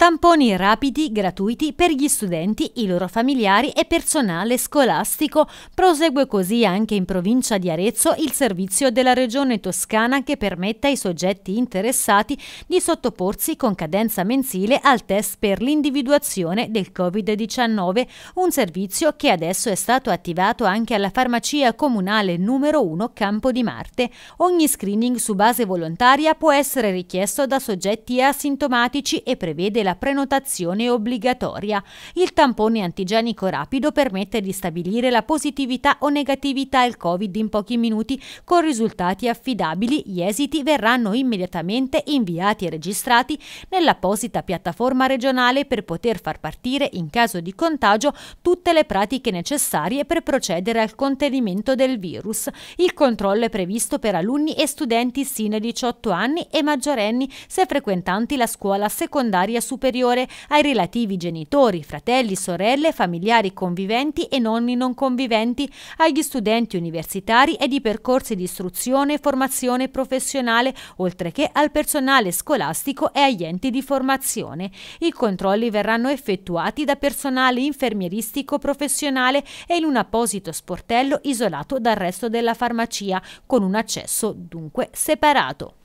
Tamponi rapidi gratuiti per gli studenti, i loro familiari e personale scolastico. Prosegue così anche in provincia di Arezzo il servizio della Regione Toscana che permette ai soggetti interessati di sottoporsi con cadenza mensile al test per l'individuazione del Covid-19, un servizio che adesso è stato attivato anche alla farmacia comunale numero 1 Campo di Marte. Ogni screening su base volontaria può essere richiesto da soggetti asintomatici e prevede la la prenotazione è obbligatoria. Il tampone antigenico rapido permette di stabilire la positività o negatività al Covid in pochi minuti con risultati affidabili. Gli esiti verranno immediatamente inviati e registrati nell'apposita piattaforma regionale per poter far partire in caso di contagio tutte le pratiche necessarie per procedere al contenimento del virus. Il controllo è previsto per alunni e studenti sino ai 18 anni e maggiorenni se frequentanti la scuola secondaria superiore superiore ai relativi genitori, fratelli, sorelle, familiari conviventi e nonni non conviventi, agli studenti universitari e di percorsi di istruzione e formazione professionale, oltre che al personale scolastico e agli enti di formazione. I controlli verranno effettuati da personale infermieristico professionale e in un apposito sportello isolato dal resto della farmacia, con un accesso dunque separato.